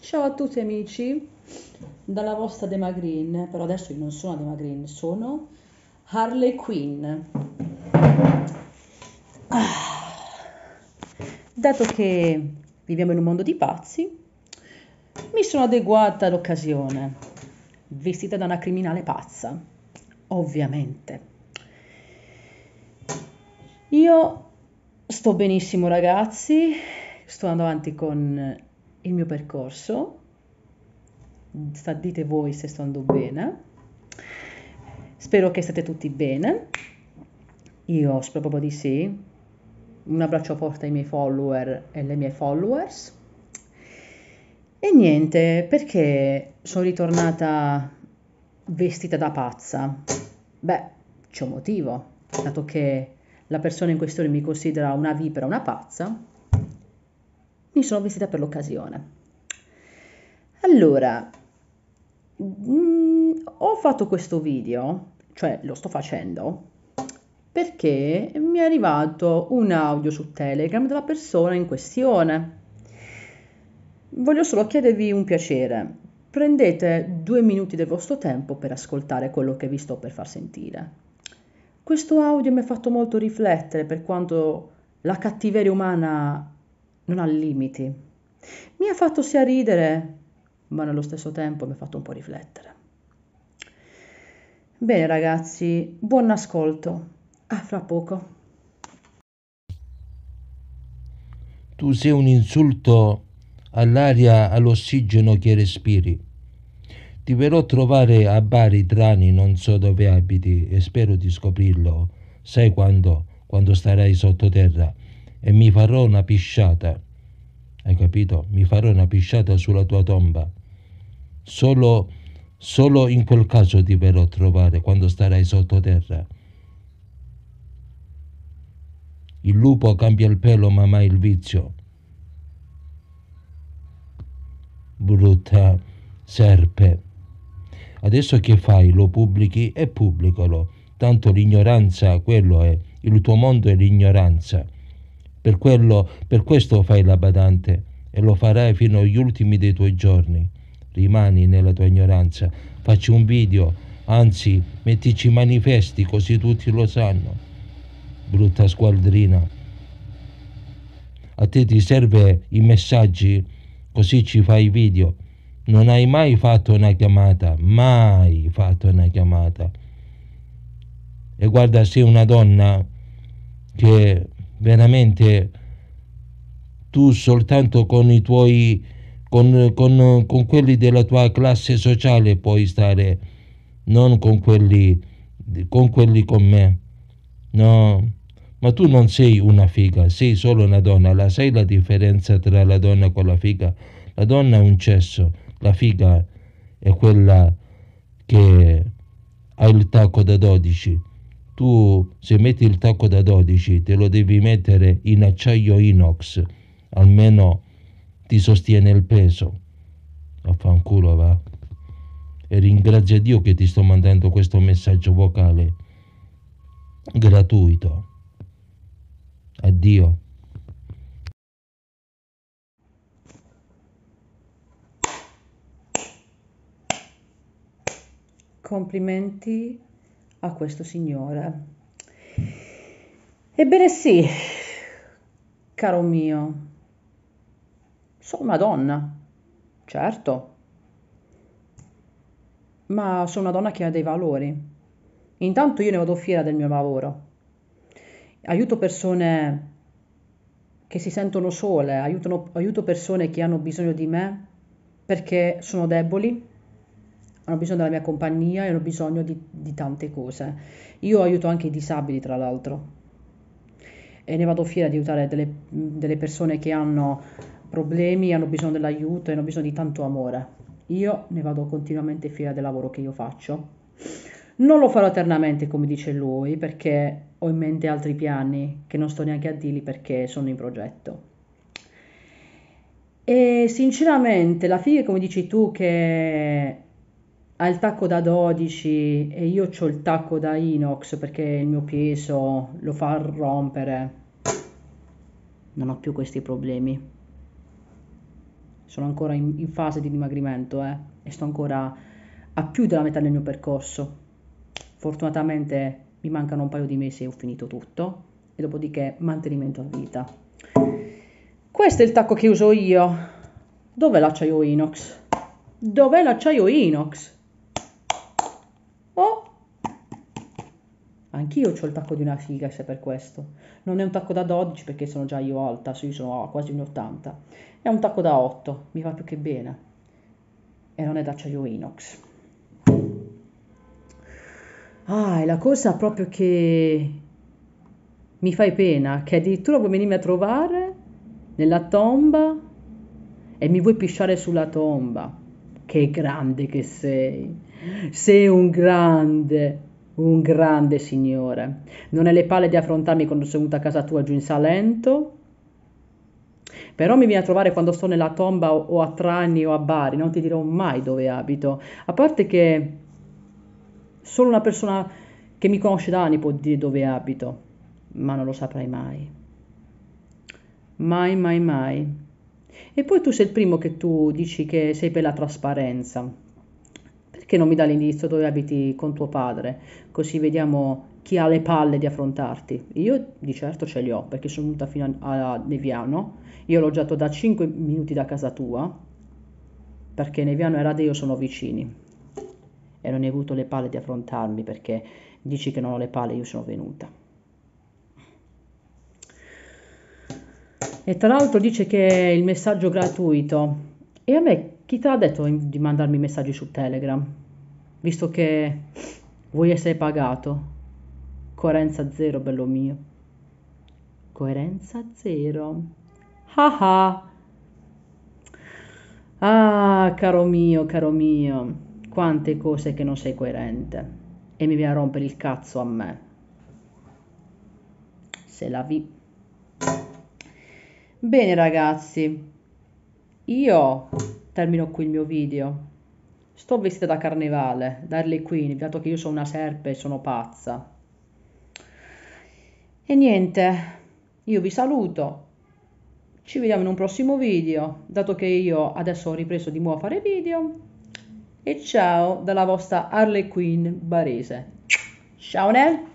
Ciao a tutti amici, dalla vostra Dema Green, però adesso io non sono Dema Green, sono Harley Quinn. Ah. Dato che viviamo in un mondo di pazzi, mi sono adeguata all'occasione, vestita da una criminale pazza, ovviamente. Io sto benissimo ragazzi, sto andando avanti con il mio percorso, dite voi se sto andando bene, spero che state tutti bene, io spero proprio di sì, un abbraccio forte ai miei follower e alle mie followers e niente, perché sono ritornata vestita da pazza? Beh, c'è un motivo, dato che la persona in questione mi considera una vipera, una pazza, mi sono vestita per l'occasione. Allora, mh, mm, ho fatto questo video, cioè lo sto facendo, perché mi è arrivato un audio su Telegram della persona in questione Voglio solo chiedervi un piacere. Prendete due minuti del vostro tempo per ascoltare quello che vi sto per far sentire. Questo audio mi ha fatto molto riflettere per quanto la cattiveria umana non ha limiti. Mi ha fatto sia ridere, ma nello stesso tempo mi ha fatto un po' riflettere. Bene ragazzi, buon ascolto. A fra poco. Tu sei un insulto all'aria, all'ossigeno che respiri. Ti verrò a trovare a Bari Trani, non so dove abiti e spero di scoprirlo. Sai quando? Quando starai sottoterra e mi farò una pisciata. Hai capito? Mi farò una pisciata sulla tua tomba. Solo, solo in quel caso ti verrò a trovare, quando starai sottoterra. Il lupo cambia il pelo ma mai il vizio. brutta serpe. Adesso che fai? Lo pubblichi e pubblicalo. Tanto l'ignoranza, quello è, il tuo mondo è l'ignoranza. Per, quello, per questo fai la badante e lo farai fino agli ultimi dei tuoi giorni. Rimani nella tua ignoranza, facci un video, anzi mettici manifesti così tutti lo sanno. Brutta squadrina. A te ti serve i messaggi così ci fai video. Non hai mai fatto una chiamata, mai fatto una chiamata. E guarda, sei una donna che veramente tu soltanto con i tuoi, con, con, con quelli della tua classe sociale puoi stare, non con quelli, con quelli con me. No ma tu non sei una figa, sei solo una donna. La sai la differenza tra la donna con la figa? La donna è un cesso, la figa è quella che ha il tacco da 12. Tu se metti il tacco da 12 te lo devi mettere in acciaio inox, almeno ti sostiene il peso. Affanculo va. E ringrazia Dio che ti sto mandando questo messaggio vocale gratuito. Addio. Complimenti a questo signore. Ebbene sì, caro mio, sono una donna, certo, ma sono una donna che ha dei valori. Intanto io ne vado fiera del mio lavoro aiuto persone che si sentono sole, aiutano, aiuto persone che hanno bisogno di me perché sono deboli, hanno bisogno della mia compagnia e hanno bisogno di, di tante cose. Io aiuto anche i disabili, tra l'altro, e ne vado fiera di aiutare delle, delle persone che hanno problemi, hanno bisogno dell'aiuto e hanno bisogno di tanto amore. Io ne vado continuamente fiera del lavoro che io faccio non lo farò eternamente, come dice lui, perché ho in mente altri piani che non sto neanche a dirli perché sono in progetto. E sinceramente, la figlia, come dici tu, che ha il tacco da 12 e io ho il tacco da inox perché il mio peso lo fa rompere, non ho più questi problemi. Sono ancora in, in fase di dimagrimento eh, e sto ancora a più della metà del mio percorso. Fortunatamente mi mancano un paio di mesi e ho finito tutto e dopodiché mantenimento a vita. Questo è il tacco che uso io. Dov'è l'acciaio inox? Dov'è l'acciaio inox? Oh! Anch'io ho il tacco di una figa se per questo. Non è un tacco da 12 perché sono già io alta, io sono quasi un 80. È un tacco da 8, mi fa più che bene. E non è d'acciaio inox. Ah, è la cosa proprio che mi fai pena, che addirittura vuoi venirmi a trovare nella tomba e mi vuoi pisciare sulla tomba. Che grande che sei. Sei un grande un grande Signore. Non hai le palle di affrontarmi quando sono venuta a casa tua giù in Salento, però mi vieni a trovare quando sto nella tomba o a Trani o a Bari, non ti dirò mai dove abito. A parte che Solo una persona che mi conosce da anni può dire dove abito, ma non lo saprai mai. Mai, mai, mai. E poi tu sei il primo che tu dici che sei per la trasparenza. Perché non mi dà l'indirizzo dove abiti con tuo padre? Così vediamo chi ha le palle di affrontarti. Io di certo ce li ho perché sono venuta fino a, a Neviano. Io ho già da 5 minuti da casa tua perché Neviano e Radeo sono vicini e non hai avuto le palle di affrontarmi perché dici che non ho le palle, io sono venuta. E tra l'altro dice che è il messaggio gratuito. E a me chi te l'ha detto di mandarmi messaggi su Telegram? Visto che vuoi essere pagato. Coerenza zero, bello mio. Coerenza zero. Ah ah. Ah, caro mio, caro mio quante cose che non sei coerente e mi viene a rompere il cazzo a me. Se la vi. Bene ragazzi, io termino qui il mio video. Sto vestita da carnevale, da Harley dato che io sono una serpe e sono pazza. E niente, io vi saluto. Ci vediamo in un prossimo video, dato che io adesso ho ripreso di nuovo a fare video e ciao dalla vostra Harley Quinn barese. Ciao Nel!